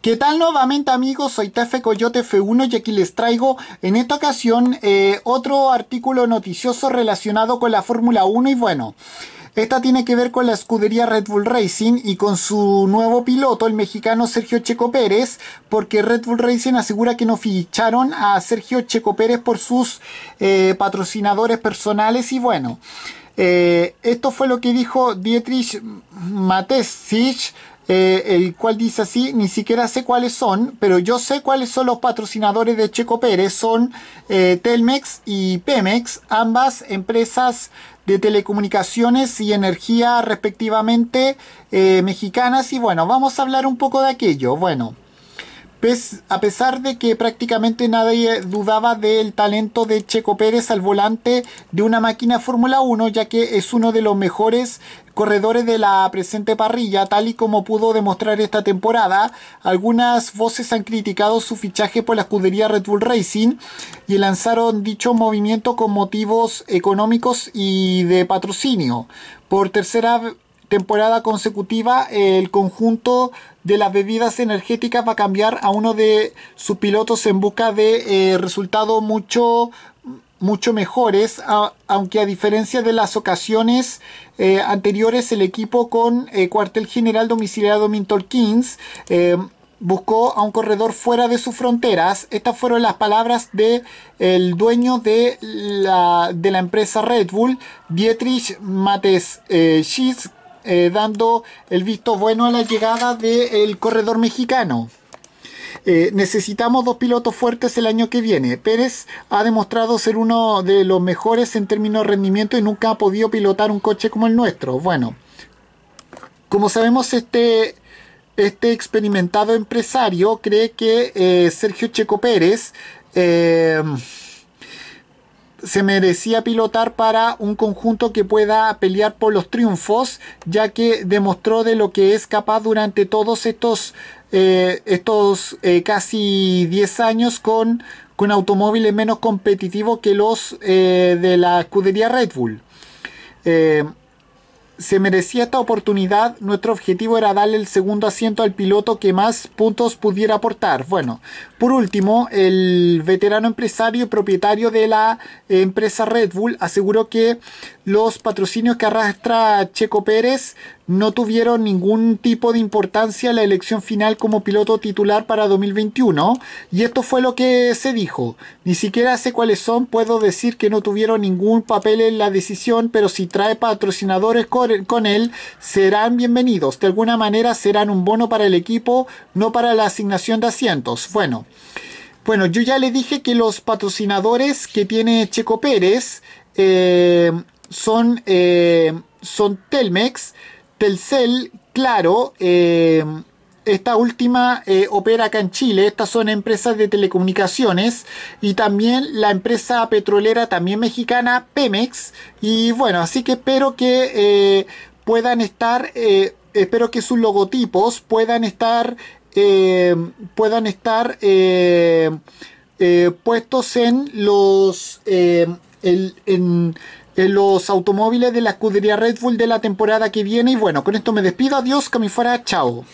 ¿Qué tal nuevamente amigos? Soy Tefe Coyote F1 y aquí les traigo en esta ocasión eh, otro artículo noticioso relacionado con la Fórmula 1 y bueno, esta tiene que ver con la escudería Red Bull Racing y con su nuevo piloto, el mexicano Sergio Checo Pérez, porque Red Bull Racing asegura que no ficharon a Sergio Checo Pérez por sus eh, patrocinadores personales y bueno... Eh, esto fue lo que dijo Dietrich Matesich, eh, el cual dice así, ni siquiera sé cuáles son, pero yo sé cuáles son los patrocinadores de Checo Pérez, son eh, Telmex y Pemex, ambas empresas de telecomunicaciones y energía respectivamente mexicanas, y bueno, vamos a hablar un poco de aquello, bueno. Pues, a pesar de que prácticamente nadie dudaba del talento de Checo Pérez al volante de una máquina Fórmula 1, ya que es uno de los mejores corredores de la presente parrilla, tal y como pudo demostrar esta temporada. Algunas voces han criticado su fichaje por la escudería Red Bull Racing y lanzaron dicho movimiento con motivos económicos y de patrocinio. Por tercera temporada consecutiva el conjunto de las bebidas energéticas va a cambiar a uno de sus pilotos en busca de eh, resultados mucho mucho mejores, aunque a diferencia de las ocasiones eh, anteriores, el equipo con eh, cuartel general domiciliado Mintor Kings buscó a un corredor fuera de sus fronteras. Estas fueron las palabras del el dueño de la, de la, empresa Red Bull, Dietrich Mates eh, dando el visto bueno a la llegada del corredor mexicano. Eh, necesitamos dos pilotos fuertes el año que viene. Pérez ha demostrado ser uno de los mejores en términos de rendimiento y nunca ha podido pilotar un coche como el nuestro. Bueno, como sabemos, este, este experimentado empresario cree que eh, Sergio Checo Pérez se merecía pilotar para un conjunto que pueda pelear por los triunfos, ya que demostró de lo que es capaz durante todos estos, eh, estos eh, casi 10 años con, con, automóviles menos competitivos que los eh, de la escudería Red Bull se merecía esta oportunidad, nuestro objetivo era darle el segundo asiento al piloto que más puntos pudiera aportar. Bueno, por último, el veterano empresario y propietario de la empresa Red Bull aseguró que los patrocinios que arrastra Checo Pérez no tuvieron ningún tipo de importancia en la elección final como piloto titular para 2021. Y esto fue lo que se dijo. Ni siquiera sé cuáles son, puedo decir que no tuvieron ningún papel en la decisión, pero si trae patrocinadores con con él serán bienvenidos. De alguna manera serán un bono para el equipo, no para la asignación de asientos. Bueno. Bueno, yo ya le dije que los patrocinadores que tiene Checo Pérez eh, son, eh, son Telmex, Telcel, Claro, eh, esta última eh, opera acá en Chile. Estas son empresas de telecomunicaciones y también la empresa petrolera también mexicana Pemex. Y bueno, así que espero que eh, puedan estar, eh, espero que sus logotipos puedan estar, puedan estar puestos en los, en, en los automóviles de la escudería Red Bull de la temporada que viene. Y bueno, con esto me despido. Adiós, que fuera. Chao.